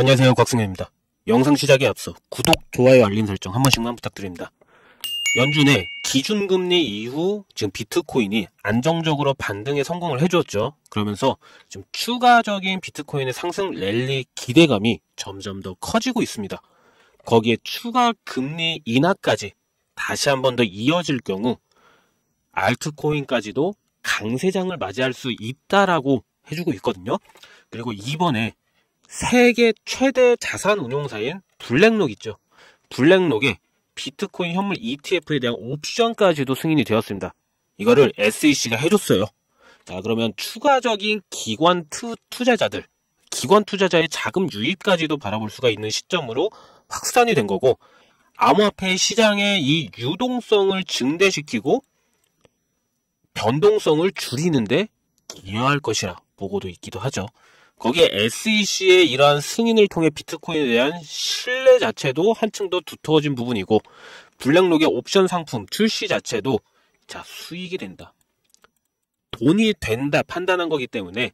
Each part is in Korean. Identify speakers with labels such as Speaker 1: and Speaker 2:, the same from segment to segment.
Speaker 1: 안녕하세요 곽승현입니다. 영상 시작에 앞서 구독, 좋아요, 알림 설정 한 번씩만 부탁드립니다. 연준의 기준금리 이후 지금 비트코인이 안정적으로 반등에 성공을 해줬죠 그러면서 좀 추가적인 비트코인의 상승 랠리 기대감이 점점 더 커지고 있습니다. 거기에 추가 금리 인하까지 다시 한 번 더 이어질 경우 알트코인까지도 강세장을 맞이할 수 있다라고 해주고 있거든요. 그리고 이번에 세계 최대 자산 운용사인 블랙록 있죠. 블랙록에 비트코인 현물 ETF에 대한 옵션까지도 승인이 되었습니다. 이거를 SEC가 해줬어요. 자, 그러면 추가적인 기관 투, 투자자들, 기관 투자자의 자금 유입까지도 바라볼 수가 있는 시점으로 확산이 된 거고, 암호화폐 시장의 이 유동성을 증대시키고 변동성을 줄이는데 기여할 것이라 보고도 있기도 하죠. 거기에 SEC의 이러한 승인을 통해 비트코인에 대한 신뢰 자체도 한층 더 두터워진 부분이고 블랙록의 옵션 상품 출시 자체도 자 수익이 된다. 돈이 된다 판단한 거기 때문에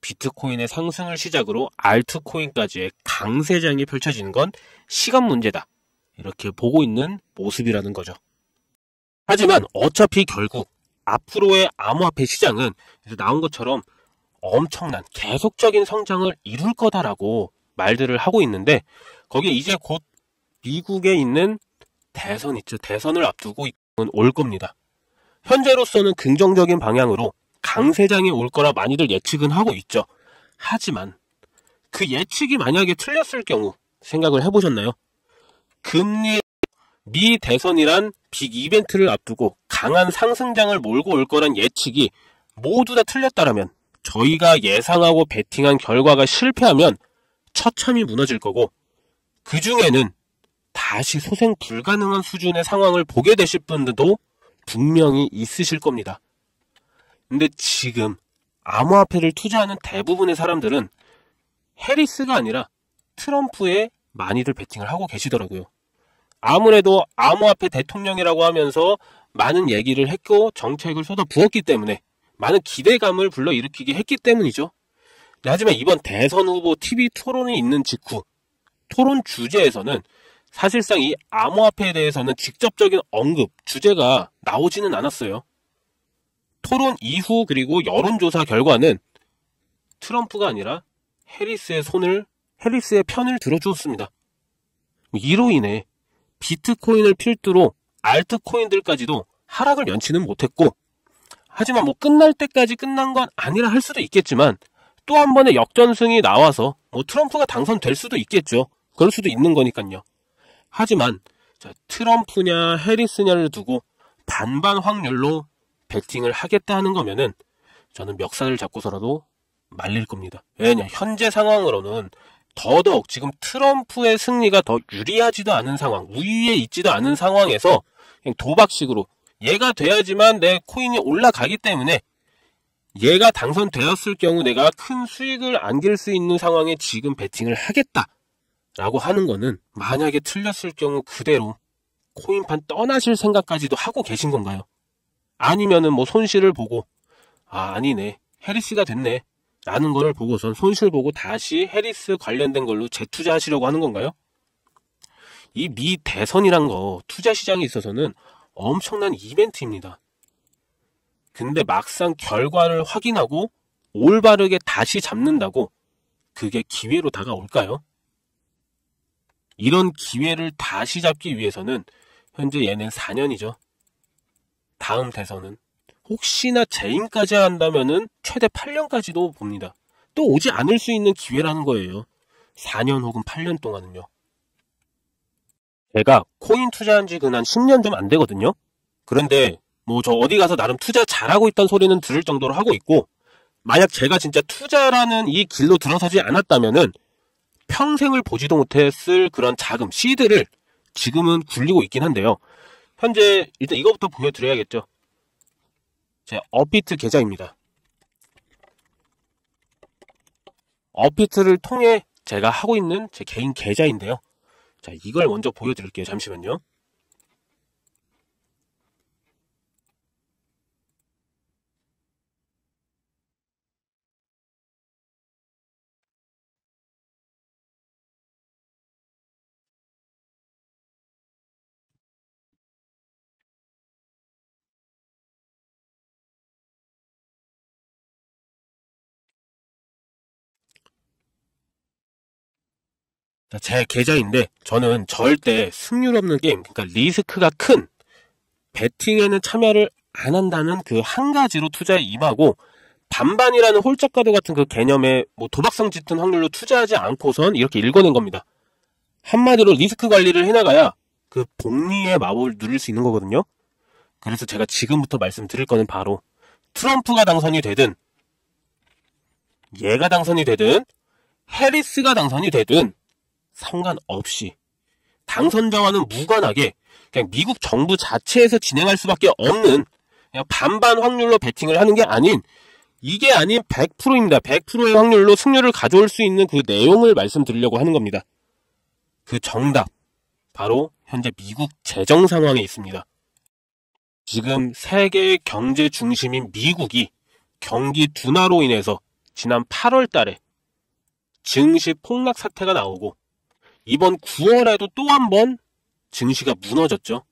Speaker 1: 비트코인의 상승을 시작으로 알트코인까지의 강세장이 펼쳐지는 건 시간 문제다. 이렇게 보고 있는 모습이라는 거죠. 하지만 어차피 결국 앞으로의 암호화폐 시장은 나온 것처럼 엄청난 계속적인 성장을 이룰 거다라고 말들을 하고 있는데 거기에 이제 곧 미국에 있는 대선 있죠. 대선을 앞두고 올 겁니다. 현재로서는 긍정적인 방향으로 강세장이 올 거라 많이들 예측은 하고 있죠. 하지만 그 예측이 만약에 틀렸을 경우 생각을 해보셨나요? 금리 미 대선이란 빅 이벤트를 앞두고 강한 상승장을 몰고 올 거란 예측이 모두 다 틀렸다라면 저희가 예상하고 베팅한 결과가 실패하면 처참히 무너질 거고 그 중에는 다시 소생 불가능한 수준의 상황을 보게 되실 분들도 분명히 있으실 겁니다. 근데 지금 암호화폐를 투자하는 대부분의 사람들은 해리스가 아니라 트럼프에 많이들 베팅을 하고 계시더라고요. 아무래도 암호화폐 대통령이라고 하면서 많은 얘기를 했고 정책을 쏟아 부었기 때문에 많은 기대감을 불러일으키게 했기 때문이죠. 하지만 이번 대선 후보 TV 토론이 있는 직후 토론 주제에서는 사실상 이 암호화폐에 대해서는 직접적인 언급, 주제가 나오지는 않았어요. 토론 이후 그리고 여론조사 결과는 트럼프가 아니라 해리스의 손을, 해리스의 편을 들어주었습니다. 이로 인해 비트코인을 필두로 알트코인들까지도 하락을 연치는 못했고 하지만 뭐 끝날 때까지 끝난 건 아니라 할 수도 있겠지만 또 한 번의 역전승이 나와서 뭐 트럼프가 당선될 수도 있겠죠. 그럴 수도 있는 거니까요. 하지만 트럼프냐 해리스냐를 두고 반반 확률로 베팅을 하겠다 하는 거면은 저는 멱살을 잡고서라도 말릴 겁니다. 왜냐 현재 상황으로는 더더욱 지금 트럼프의 승리가 더 유리하지도 않은 상황, 우위에 있지도 않은 상황에서 도박식으로 얘가 돼야지만 내 코인이 올라가기 때문에 얘가 당선되었을 경우 내가 큰 수익을 안길 수 있는 상황에 지금 베팅을 하겠다. 라고 하는 거는 만약에 틀렸을 경우 그대로 코인판 떠나실 생각까지도 하고 계신 건가요? 아니면은 뭐 손실을 보고 아 아니네 해리스가 됐네 라는 거를 보고선 손실 보고 다시 해리스 관련된 걸로 재투자하시려고 하는 건가요? 이 미 대선이란 거 투자 시장에 있어서는 엄청난 이벤트입니다. 근데 막상 결과를 확인하고 올바르게 다시 잡는다고 그게 기회로 다가올까요? 이런 기회를 다시 잡기 위해서는 현재 얘는 4년이죠. 다음 대선은 혹시나 재임까지 한다면은 최대 8년까지도 봅니다. 또 오지 않을 수 있는 기회라는 거예요. 4년 혹은 8년 동안은요. 제가 코인 투자한 지 근 한 10년 좀 안 되거든요. 그런데 뭐 저 어디 가서 나름 투자 잘하고 있다는 소리는 들을 정도로 하고 있고 만약 제가 진짜 투자라는 이 길로 들어서지 않았다면은 평생을 보지도 못했을 그런 자금 시드를 지금은 굴리고 있긴 한데요. 현재 일단 이거부터 보여드려야겠죠. 제 업비트 계좌입니다. 업비트를 통해 제가 하고 있는 제 개인 계좌인데요. 자, 이걸 먼저 보여드릴게요. 잠시만요. 제 계좌인데 저는 절대 승률 없는 게임, 그러니까 리스크가 큰 베팅에는 참여를 안 한다는 그 한 가지로 투자에 임하고 반반이라는 홀짝가도 같은 그 개념에 뭐 도박성 짙은 확률로 투자하지 않고선 이렇게 읽어낸 겁니다. 한마디로 리스크 관리를 해나가야 그 복리의 마법을 누릴 수 있는 거거든요. 그래서 제가 지금부터 말씀드릴 거는 바로 트럼프가 당선이 되든 얘가 당선이 되든 해리스가 당선이 되든 상관없이 당선자와는 무관하게 그냥 미국 정부 자체에서 진행할 수밖에 없는 그냥 반반 확률로 베팅을 하는 게 아닌 이게 아닌 100%입니다. 100%의 확률로 승률을 가져올 수 있는 그 내용을 말씀드리려고 하는 겁니다. 그 정답 바로 현재 미국 재정 상황에 있습니다. 지금 세계 경제 중심인 미국이 경기 둔화로 인해서 지난 8월 달에 증시 폭락 사태가 나오고 이번 9월에도 또 한 번 증시가 무너졌죠.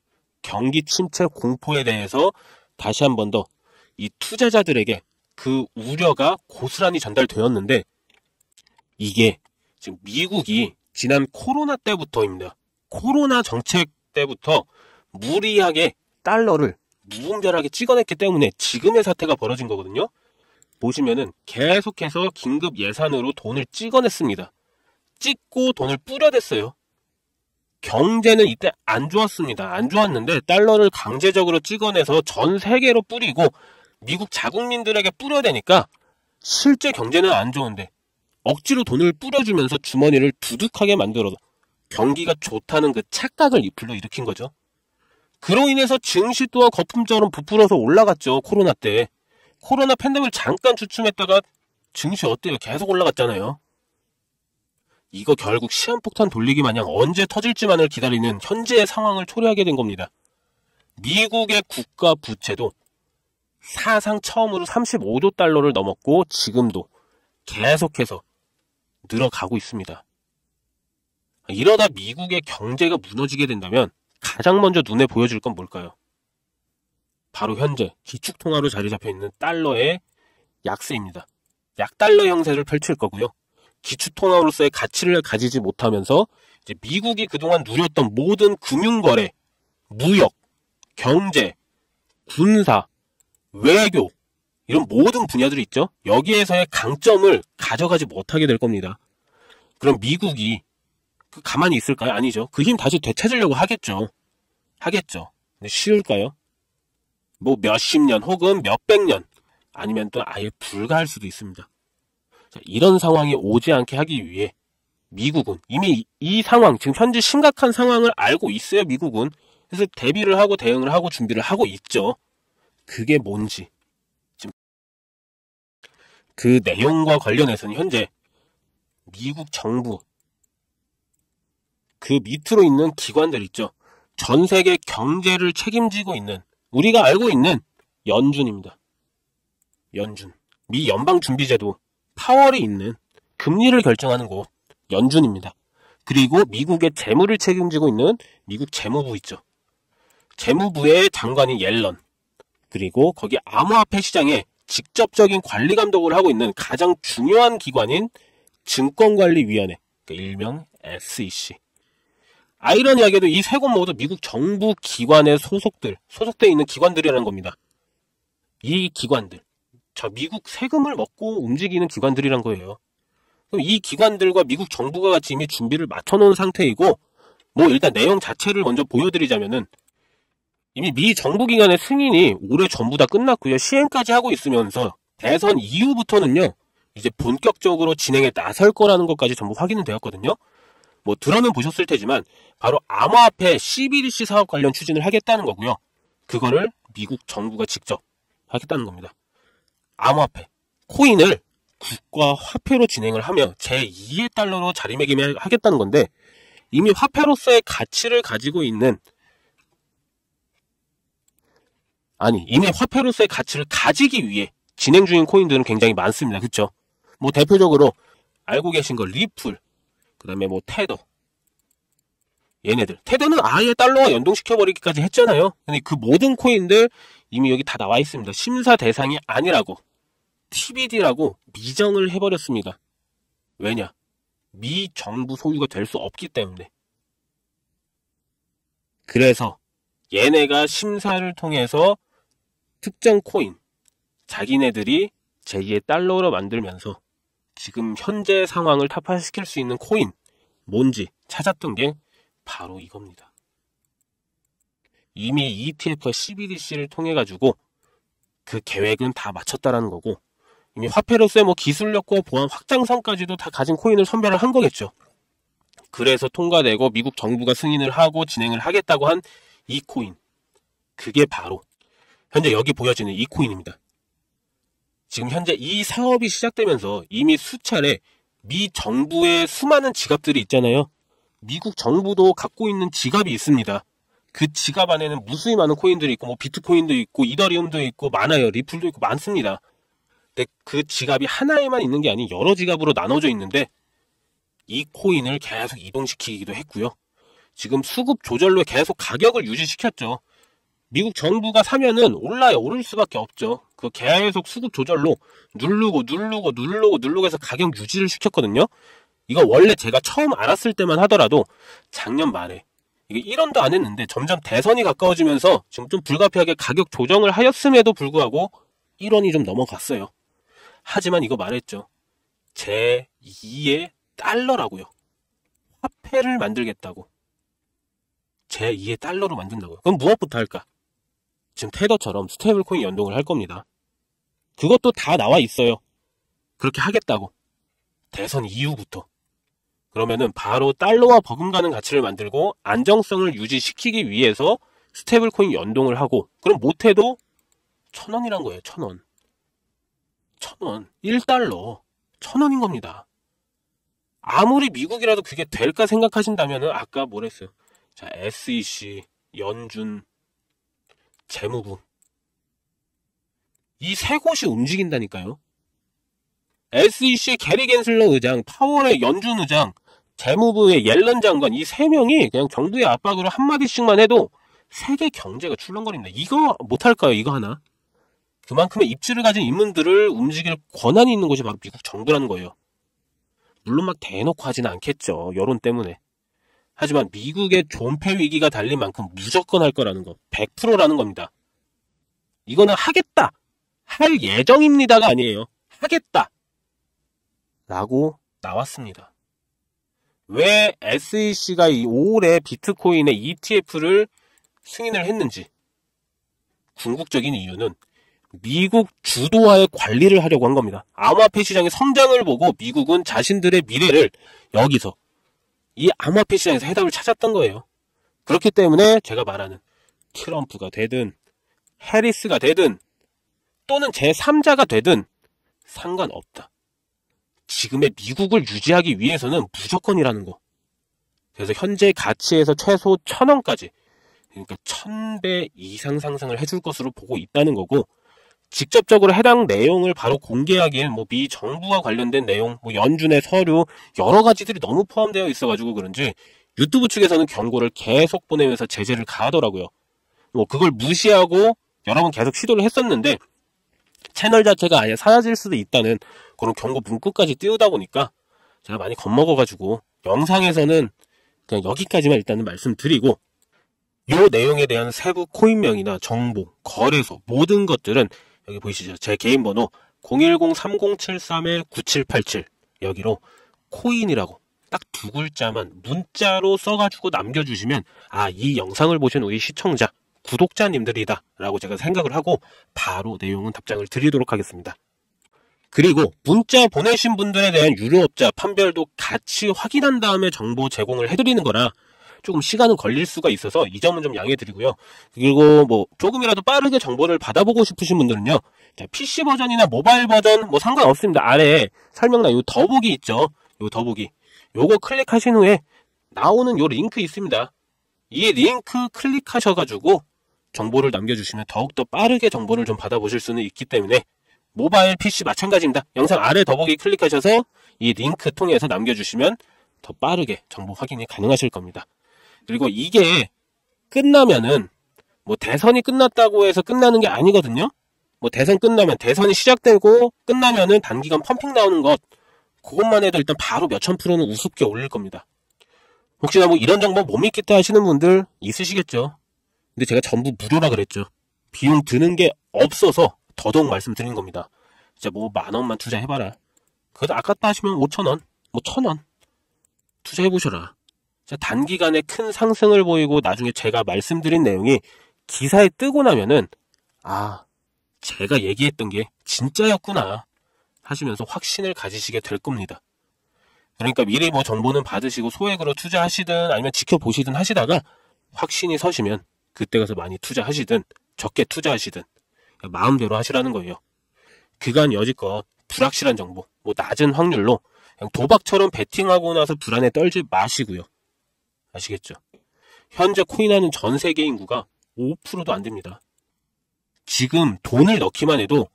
Speaker 1: 경기 침체 공포에 대해서 다시 한 번 더 이 투자자들에게 그 우려가 고스란히 전달되었는데 이게 지금 미국이 지난 코로나 때부터입니다. 코로나 정책 때부터 무리하게 달러를 무분별하게 찍어냈기 때문에 지금의 사태가 벌어진 거거든요. 보시면은 계속해서 긴급 예산으로 돈을 찍어냈습니다. 찍고 돈을 뿌려댔어요. 경제는 이때 안 좋았습니다. 안 좋았는데 달러를 강제적으로 찍어내서 전 세계로 뿌리고 미국 자국민들에게 뿌려대니까 실제 경제는 안 좋은데 억지로 돈을 뿌려주면서 주머니를 두둑하게 만들어서 경기가 좋다는 그 착각을 이풀로 일으킨 거죠. 그로 인해서 증시 또한 거품처럼 부풀어서 올라갔죠. 코로나 때. 코로나 팬데믹을 잠깐 주춤했다가 증시 어때요? 계속 올라갔잖아요. 이거 결국 시한폭탄 돌리기 마냥 언제 터질지만을 기다리는 현재의 상황을 초래하게 된 겁니다. 미국의 국가 부채도 사상 처음으로 35조 달러를 넘었고 지금도 계속해서 늘어가고 있습니다. 이러다 미국의 경제가 무너지게 된다면 가장 먼저 눈에 보여줄 건 뭘까요? 바로 현재 기축통화로 자리 잡혀 있는 달러의 약세입니다. 약달러 형세를 펼칠 거고요. 기초 통화로서의 가치를 가지지 못하면서 미국이 그동안 누렸던 모든 금융거래, 무역, 경제, 군사, 외교 이런 모든 분야들이 있죠. 여기에서의 강점을 가져가지 못하게 될 겁니다. 그럼 미국이 그 가만히 있을까요? 아니죠. 그 힘 다시 되찾으려고 하겠죠. 하겠죠. 근데 쉬울까요? 뭐 몇십 년 혹은 몇백 년 아니면 또 아예 불가할 수도 있습니다. 이런 상황이 오지 않게 하기 위해 미국은 이미 이 상황, 지금 현재 심각한 상황을 알고 있어요, 미국은. 그래서 대비를 하고 대응을 하고 준비를 하고 있죠. 그게 뭔지. 그 내용과 관련해서는 현재 미국 정부, 그 밑으로 있는 기관들 있죠. 전 세계 경제를 책임지고 있는, 우리가 알고 있는 연준입니다. 연준. 미 연방준비제도 파월이 있는 금리를 결정하는 곳 연준입니다. 그리고 미국의 재무를 책임지고 있는 미국 재무부 있죠. 재무부의 장관인 옐런 그리고 거기 암호화폐 시장에 직접적인 관리 감독을 하고 있는 가장 중요한 기관인 증권관리위원회 그러니까 일명 SEC 아이러니하게도 이 세 곳 모두 미국 정부 기관의 소속들 소속되어 있는 기관들이라는 겁니다. 이 기관들 자, 미국 세금을 먹고 움직이는 기관들이란 거예요. 이 기관들과 미국 정부가 같이 이미 준비를 맞춰놓은 상태이고, 뭐 일단 내용 자체를 먼저 보여드리자면은 이미 미 정부 기관의 승인이 올해 전부 다 끝났고요. 시행까지 하고 있으면서 대선 이후부터는요. 이제 본격적으로 진행에 나설 거라는 것까지 전부 확인은 되었거든요. 뭐라마는 보셨을 테지만 바로 암호화폐 CBDC 사업 관련 추진을 하겠다는 거고요. 그거를 미국 정부가 직접 하겠다는 겁니다. 암화폐, 호 코인을 국가 화폐로 진행을 하며 제2의 달러로 자리매김을 하겠다는 건데 이미 화폐로서의 가치를 가지고 있는 아니 이미 화폐로서의 가치를 가지기 위해 진행 중인 코인들은 굉장히 많습니다. 그쵸? 뭐 대표적으로 알고 계신 거 리플 그 다음에 뭐 테더 얘네들 테더는 아예 달러와 연동시켜버리기까지 했잖아요. 근데 그 모든 코인들 이미 여기 다 나와 있습니다. 심사 대상이 아니라고 TBD라고 미정을 해버렸습니다. 왜냐? 미전부 소유가 될 수 없기 때문에. 그래서 얘네가 심사를 통해서 특정 코인, 자기네들이 제2의 달러로 만들면서 지금 현재 상황을 타파시킬 수 있는 코인, 뭔지 찾았던 게 바로 이겁니다. 이미 ETF와 CBDC를 통해가지고 그 계획은 다 마쳤다라는 거고, 이미 화폐로서의 뭐 기술력과 보안 확장성까지도 다 가진 코인을 선별을 한 거겠죠. 그래서 통과되고 미국 정부가 승인을 하고 진행을 하겠다고 한 이 코인. 그게 바로 현재 여기 보여지는 이 코인입니다. 지금 현재 이 사업이 시작되면서 이미 수차례 미 정부의 수많은 지갑들이 있잖아요. 미국 정부도 갖고 있는 지갑이 있습니다. 그 지갑 안에는 무수히 많은 코인들이 있고 뭐 비트코인도 있고 이더리움도 있고 많아요. 리플도 있고 많습니다. 근데 그 지갑이 하나에만 있는 게 아닌 여러 지갑으로 나눠져 음. 있는데 이 코인을 계속 이동시키기도 했고요. 지금 수급 조절로 계속 가격을 유지시켰죠. 미국 정부가 사면은 올라요. 오를 수밖에 없죠. 그 계속 수급 조절로 누르고 누르고 누르고 누르고 해서 가격 유지를 시켰거든요. 이거 원래 제가 처음 알았을 때만 하더라도 작년 말에 이게 1원도 안 했는데 점점 대선이 가까워지면서 지금 좀 불가피하게 가격 조정을 하였음에도 불구하고 1원이 좀 넘어갔어요. 하지만 이거 말했죠. 제2의 달러라고요. 화폐를 만들겠다고. 제2의 달러로 만든다고요. 그럼 무엇부터 할까? 지금 테더처럼 스테이블 코인 연동을 할 겁니다. 그것도 다 나와 있어요. 그렇게 하겠다고. 대선 이후부터. 그러면은 바로 달러와 버금가는 가치를 만들고 안정성을 유지시키기 위해서 스테이블 코인 연동을 하고 그럼 못해도 천 원이란 거예요. 천 원. 천원, 1달러, 천원인 겁니다. 아무리 미국이라도 그게 될까 생각하신다면 아까 뭐랬어요? 자, SEC, 연준, 재무부. 이 세 곳이 움직인다니까요. SEC의 게리 겐슬러 의장, 파월의 연준 의장, 재무부의 옐런 장관 이 세 명이 그냥 경두의 압박으로 한마디씩만 해도 세계 경제가 출렁거립니다. 이거 못할까요? 이거 하나? 그만큼의 입지를 가진 인문들을 움직일 권한이 있는 곳이 바로 미국 정부라는 거예요. 물론 막 대놓고 하진 않겠죠. 여론 때문에. 하지만 미국의 존폐 위기가 달린 만큼 무조건 할 거라는 거. 100%라는 겁니다. 이거는 하겠다. 할 예정입니다가 아니에요. 하겠다. 라고 나왔습니다. 왜 SEC가 이5월 비트코인의 ETF를 승인을 했는지 궁극적인 이유는 미국 주도하에 관리를 하려고 한 겁니다. 암화폐 시장의 성장을 보고 미국은 자신들의 미래를 여기서 이 암화폐 시장에서 해답을 찾았던 거예요. 그렇기 때문에 제가 말하는 트럼프가 되든 해리스가 되든 또는 제3자가 되든 상관없다. 지금의 미국을 유지하기 위해서는 무조건이라는 거. 그래서 현재 가치에서 최소 천원까지 그러니까 천 배 이상 상승을 해줄 것으로 보고 있다는 거고 직접적으로 해당 내용을 바로 공개하길뭐미 정부와 관련된 내용, 뭐 연준의 서류 여러 가지들이 너무 포함되어 있어가지고 그런지 유튜브 측에서는 경고를 계속 보내면서 제재를 가하더라고요. 뭐 그걸 무시하고 여러 번 계속 시도를 했었는데 채널 자체가 아예 사라질 수도 있다는 그런 경고 문구까지 띄우다 보니까 제가 많이 겁먹어가지고 영상에서는 그냥 여기까지만 일단은 말씀드리고 요 내용에 대한 세부 코인명이나 정보, 거래소 모든 것들은 여기 보이시죠? 제 개인 번호 010-3073-9787 여기로 코인이라고 딱 두 글자만 문자로 써가지고 남겨주시면 아 이 영상을 보신 우리 시청자 구독자님들이다 라고 제가 생각을 하고 바로 내용은 답장을 드리도록 하겠습니다. 그리고 문자 보내신 분들에 대한 유료업자 판별도 같이 확인한 다음에 정보 제공을 해드리는 거라 조금 시간은 걸릴 수가 있어서 이 점은 좀양해 드리고요. 그리고 뭐 조금이라도 빠르게 정보를 받아보고 싶으신 분들은요. PC 버전이나 모바일 버전 뭐 상관없습니다. 아래에 설명란 요 더보기 있죠. 요 더보기. 요거 클릭하신 후에 나오는 요 링크 있습니다. 이 링크 클릭하셔가지고 정보를 남겨주시면 더욱더 빠르게 정보를 좀 받아보실 수는 있기 때문에 모바일 PC 마찬가지입니다. 영상 아래 더보기 클릭하셔서 이 링크 통해서 남겨주시면 더 빠르게 정보 확인이 가능하실 겁니다. 그리고 이게 끝나면은 뭐 대선이 끝났다고 해서 끝나는 게 아니거든요. 뭐 대선 끝나면 대선이 시작되고 끝나면은 단기간 펌핑 나오는 것 그것만 해도 일단 바로 몇천 프로는 우습게 올릴 겁니다. 혹시나 뭐 이런 정보 못 믿겠다 하시는 분들 있으시겠죠. 근데 제가 전부 무료라 그랬죠. 비용 드는 게 없어서 더더욱 말씀드린 겁니다. 진짜 뭐만 원만 투자해봐라. 그래도 아깝다 하시면 5천 원, 뭐천원 투자해보셔라. 단기간에 큰 상승을 보이고 나중에 제가 말씀드린 내용이 기사에 뜨고 나면은 아 제가 얘기했던 게 진짜였구나 하시면서 확신을 가지시게 될 겁니다. 그러니까 미리 뭐 정보는 받으시고 소액으로 투자하시든 아니면 지켜보시든 하시다가 확신이 서시면 그때 가서 많이 투자하시든 적게 투자하시든 마음대로 하시라는 거예요. 그간 여지껏 불확실한 정보, 뭐 낮은 확률로 도박처럼 베팅하고 나서 불안에 떨지 마시고요. 아시겠죠? 현재 코인하는 전 세계 인구가 5%도 안 됩니다. 지금 돈을 넣기만 해도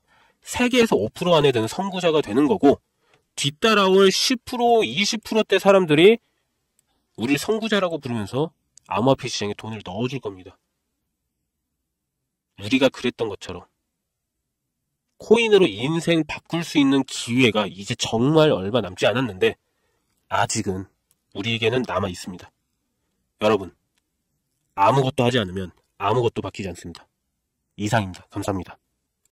Speaker 1: 세계에서 5% 안에 드는 선구자가 되는 거고 뒤따라올 10% 20%대 사람들이 우리 를 선구자라고 부르면서 암호화폐 시장에 돈을 넣어줄 겁니다. 우리가 그랬던 것처럼 코인으로 인생 바꿀 수 있는 기회가 이제 정말 얼마 남지 않았는데 아직은 우리에게는 남아 있습니다. 여러분, 아무것도 하지 않으면 아무것도 바뀌지 않습니다. 이상입니다. 감사합니다.